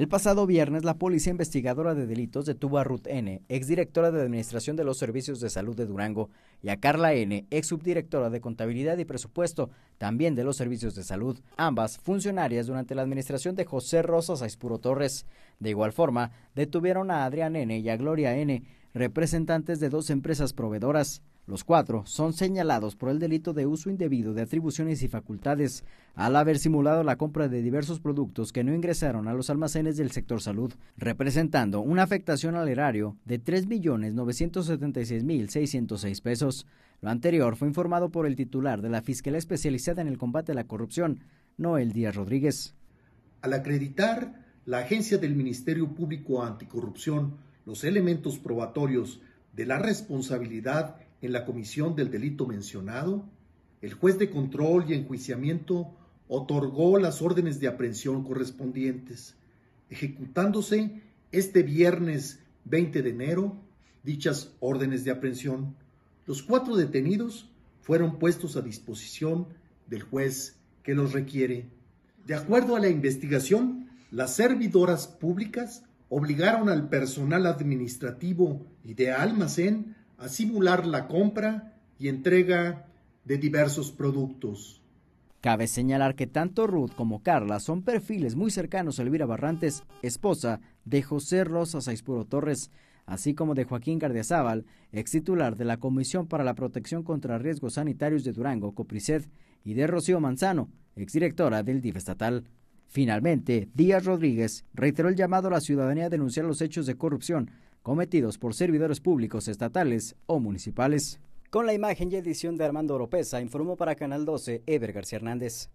El pasado viernes, la Policía Investigadora de Delitos detuvo a Ruth N., exdirectora de Administración de los Servicios de Salud de Durango, y a Carla N., ex subdirectora de Contabilidad y Presupuesto, también de los Servicios de Salud, ambas funcionarias durante la administración de José Rosas Aispuro Torres. De igual forma, detuvieron a Adrián N. y a Gloria N., representantes de dos empresas proveedoras. Los cuatro son señalados por el delito de uso indebido de atribuciones y facultades al haber simulado la compra de diversos productos que no ingresaron a los almacenes del sector salud, representando una afectación al erario de 3.976.606 pesos. Lo anterior fue informado por el titular de la Fiscalía Especializada en el Combate a la Corrupción, Noel Díaz Rodríguez. Al acreditar la agencia del Ministerio Público Anticorrupción los elementos probatorios de la responsabilidad en la comisión del delito mencionado, el juez de control y enjuiciamiento otorgó las órdenes de aprehensión correspondientes, ejecutándose este viernes 20 de enero dichas órdenes de aprehensión. Los cuatro detenidos fueron puestos a disposición del juez que los requiere. De acuerdo a la investigación, las servidoras públicas obligaron al personal administrativo y de almacén a simular la compra y entrega de diversos productos. Cabe señalar que tanto Ruth como Carla son perfiles muy cercanos a Elvira Barrantes, esposa de José Rosa Saispuro Torres, así como de Joaquín Gardiazabal, ex titular de la Comisión para la Protección contra Riesgos Sanitarios de Durango, COPRISED, y de Rocío Manzano, ex directora del DIF estatal. Finalmente, Díaz Rodríguez reiteró el llamado a la ciudadanía a denunciar los hechos de corrupción cometidos por servidores públicos estatales o municipales. Con la imagen y edición de Armando Oropesa, informó para Canal 12 Ever García Hernández.